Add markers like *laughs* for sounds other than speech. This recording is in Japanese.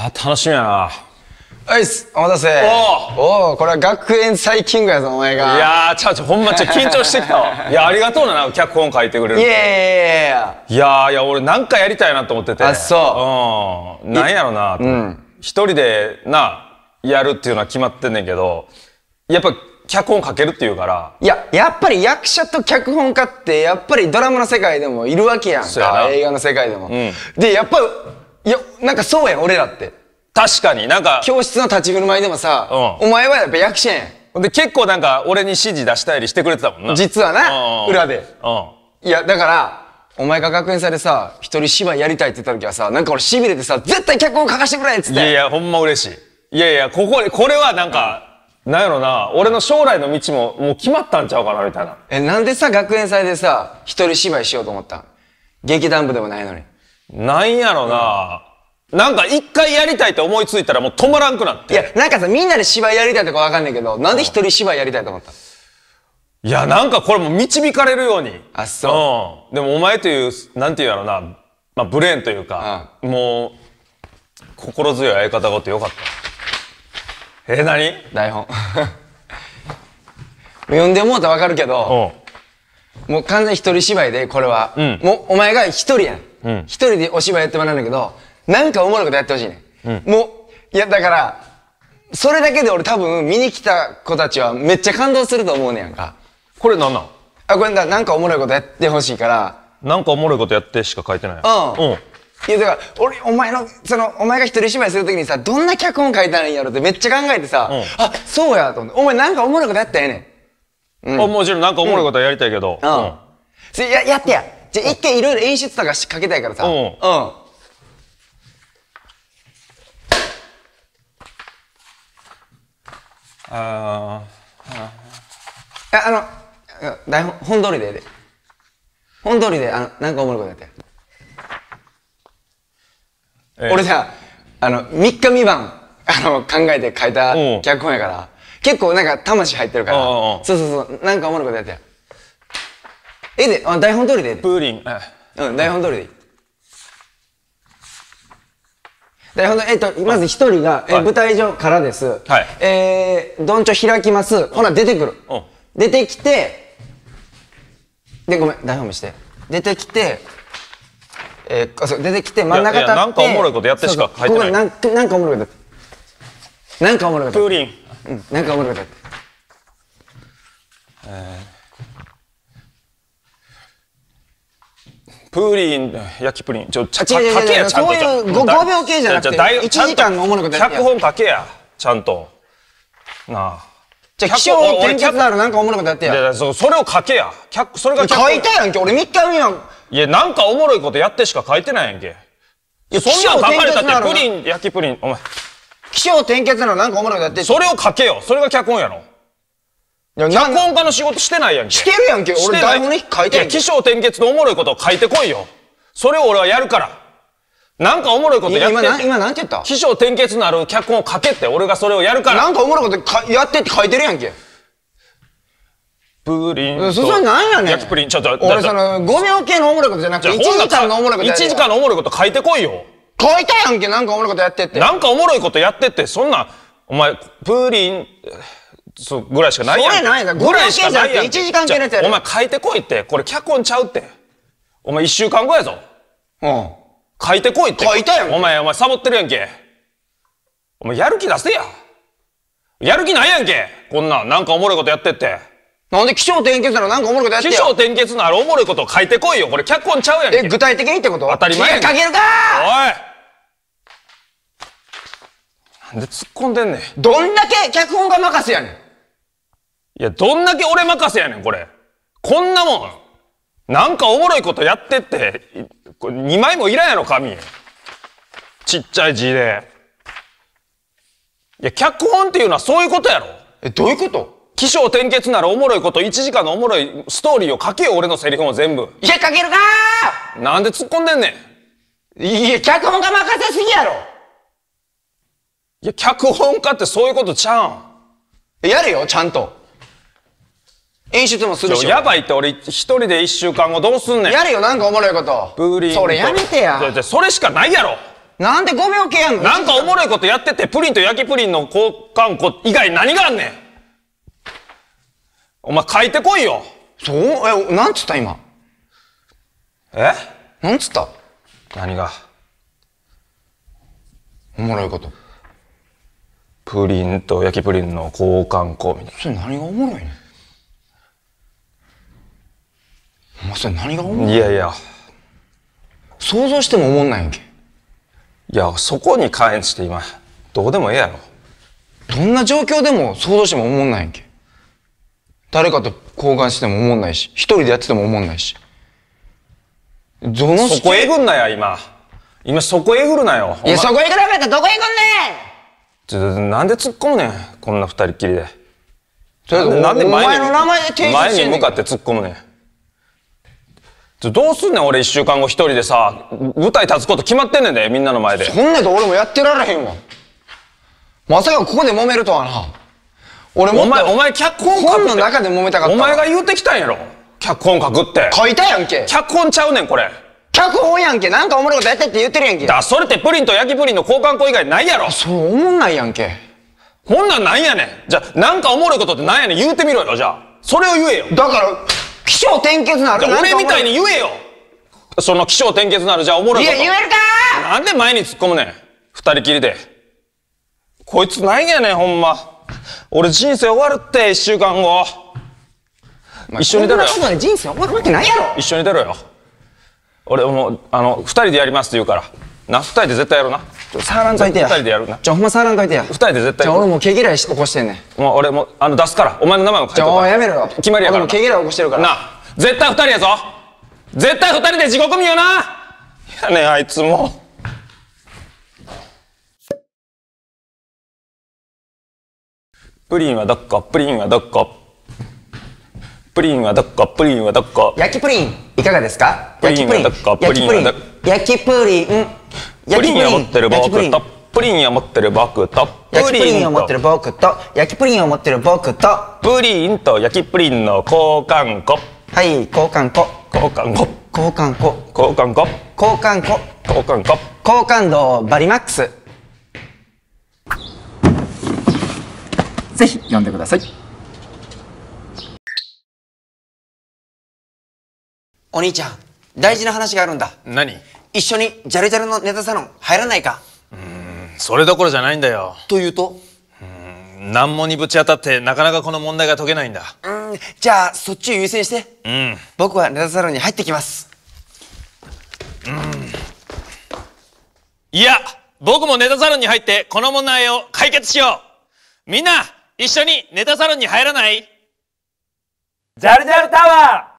や楽しみやなおいっすお待たせおおこれは学園祭キングやぞお前がいやちゃうちゃうほんまちう、緊張してきたわ *laughs* いやありがとうな脚本書いてくれるいやいやいやいやいや俺なんかやりたいなと思っててあそううんなんやろなうん一人でなやるっていうのは決まってんねんけどやっぱ脚本書けるっていうからいややっぱり役者と脚本家ってやっぱりドラマの世界でもいるわけやんか映画の世界でも、うん、でやっぱいや、なんかそうやん、俺らって。確かになんか。教室の立ち振る舞いでもさ、うん、お前はやっぱ役者やん。で、結構なんか俺に指示出したりしてくれてたもんな。実はな、裏で。いや、だから、お前が学園祭でさ、一人芝居やりたいって言った時はさ、なんか俺痺れてさ、絶対脚本書かせてくれっつって。いやいや、ほんま嬉しい。いやいや、ここ、これはなんか、なんやろな、俺の将来の道ももう決まったんちゃうかな、みたいな。え、なんでさ、学園祭でさ、一人芝居しようと思った劇団部でもないのに。なんやろな、うん、なんか一回やりたいって思いついたらもう止まらんくなって。いや、なんかさ、みんなで芝居やりたいとかわかんないけど、なんで一人芝居やりたいと思ったいや、なんかこれも導かれるように。あ、そう。うん。でもお前という、なんて言うやろな、まあブレーンというか、うん、もう、心強い相方がってよかった。え何台本。*laughs* 読んでもうたらわかるけど、もう完全一人芝居で、これは。うん、もう、お前が一人やん。一、人でお芝居やってもらうんだけど、なんかおもろいことやってほしいね、もう、いや、だから、それだけで俺多分見に来た子たちはめっちゃ感動すると思うねやんか。これなんなんあ、これだ、なんかおもろいことやってほしいから。なんかおもろいことやってしか書いてない。うん。うん。いやだから、俺、お前の、その、お前が一人芝居するときにさ、どんな脚本書いたらいいんやろってめっちゃ考えてさ、うん、あ、そうやと思って、お前なんかおもろいことやったやねん。うん。もちろんなんかおもろいことはやりたいけど。うん。うん、うん、や、やってや。じゃ一回いろいろ演出とかかけたいからさ。うん。ああ。あの、台本、本通りでえで。本通りで、あの、なんかおもろいことやって。俺さ、あの、3日三晩、あの、考えて書いた脚本やから、結構なんか魂入ってるから、そうそうそう、なんかおもろいことやって。えであ台本通りでプーリンうん台本通りでいい台本えっとまず一人が、え舞台上からです、はい、えー、どんちょ開きます、ほな出てくる、うん、出てきてでごめん台本見して出てきてえー、そう出てきて真ん中立ってなんかおもろいことやってしか入ってないここなんかおもろいことなんかおもろいことプーリンうんなんかおもろいことえープーリン焼きプリンちょちゃちゃ書けやちゃんとそういう 5, 5秒系じゃなくて1時間の主なことや脚本書けやちゃんとなあじゃあ気象転結あるなんかおもろいことやってやそそれを書けや脚それが書いたやんけ俺3日目やんいやなんかおもろいことやってしか書いてないやんけいやそんなん書かれたってプリン焼きプリンお前気象転結なのなんかおもろいことやってそれを書けよそれが脚本やろ脚本家の仕事してないやんけ。してるやんけ。俺台本に書いてる。いや、起承転結のおもろいことを書いてこいよ。それを俺はやるから。なんかおもろいことやって今、今なんて言った起承転結のある脚本を書けって、俺がそれをやるから。なんかおもろいことやってって書いてるやんけ。プリンそれなんやねん。焼きプリン。ちょっと、俺その、5秒系のおもろいことじゃなくて、1時間のおもろいことや1時間のおもろいこと書いてこいよ。書いたやんけ、なんかおもろいことやってって。なんかおもろいことやってって、そんな、お前、プリン、そうぐらいしかないやんそれないぐらいしかないやん1時間系のやつやお前書いてこいってこれ脚本ちゃうってお前1週間後やぞうん書いてこいって書いたやんお前お前サボってるやんけお前やる気出せややる気ないやんけこんなんなんかおもろいことやってってなんで気象転結ならなんかおもろいことやってよ。気象転結ならおもろいこと書いてこいよ。これ脚本ちゃうやんけ。え、具体的にってこと当たり前やん。書けるかおいなんで突っ込んでんねん。どんだけ脚本が任せやねん。いや、どんだけ俺任せやねん、これ。こんなもん。なんかおもろいことやってって、これ2枚もいらんやろ、紙。ちっちゃい字で。いや、脚本っていうのはそういうことやろ。え、どういうこと起承転結ならおもろいこと1時間のおもろいストーリーを書けよ、俺のセリフも全部。いや、書けるかーなんで突っ込んでんねん。いや、脚本が任せすぎやろ。いや、脚本家ってそういうことちゃうん。やれよ、ちゃんと。演出もするしやばいって俺一人で一週間後どうすんねんやれよなんかおもろいことプリンそれやめてやそれしかないやろなんで5秒計やんのなんかおもろいことやっててプリンと焼きプリンの交換庫以外何があんねんお前書いてこいよそうえなんつった今えなんつった何がおもろいことプリンと焼きプリンの交換庫みたいなそれ何がおもろいねんそれ何が思ういやいや想像しても思んないんけいやそこに関して今どうでもええやろどんな状況でも想像しても思んないんけ誰かと交換しても思んないし一人でやってても思んないしどのそこえぐんなや今今そこえぐるなよいやそこえぐられたらどこえぐんねんちょなんで突っ込むねんこんな二人っきりでとりあえずお前の名前で提出してんねん前に向かって突っ込むねんどうすんねん俺一週間後一人でさ舞台立つこと決まってんねんでみんなの前でそんなと俺もやってられへんわまさかここで揉めるとはな俺もお前お前脚本書くの中で揉めたかったお前が言うてきたんやろ脚本書くって書いたやんけ脚本ちゃうねんこれ脚本やんけなんかおもろいことやってって言ってるやんけだそれってプリンと焼きプリンの交換庫以外ないやろそう、おもんないやんけこんなんなんやねんじゃなんかおもろいことってなんやねん言うてみろよじゃあそれを言えよだから気象転結なる俺みたいに言えよその気象転結なるじゃおもろいいや言えるかなんで前に突っ込むねん二人きりでこいつないやねんほんま俺人生終わるって一週間後一緒に出ろよ人生終わるわけないやろ一緒に出ろよ俺もうあの二人でやりますって言うからな二人で絶対やろうなーラン書いてや二人でやるなじゃほんまーらん書いてや二人で絶対じゃ俺も毛嫌い起こしてんねもう俺もあの出すからお前の名前も書いてじゃあやめろよ決まりやから俺も毛嫌い起こしてるからな絶対二人やぞ絶対二人で地獄見よなやねあいつもプリンはどっこプリンはどっこプリンはどっかプリンはどこか焼きプリンいかがですかプリンはどこかプリンはどこ焼きプリンプリンは持ってる僕とプリンを持ってる僕とプリンを持ってる僕と焼きプリンを持ってる僕とプリンと焼きプリンの交換庫はい交換庫交換庫交換庫交換庫交換庫交換庫交換度バリマックスぜひ読んでくださいお兄ちゃん大事な話があるんだ何一緒にジャルジャルのネタサロン入らないかうんそれどころじゃないんだよというとうん難問にぶち当たってなかなかこの問題が解けないんだうんじゃあそっちを優先してうん僕はネタサロンに入ってきますうんいや僕もネタサロンに入ってこの問題を解決しようみんな一緒にネタサロンに入らないジャルジャルタワー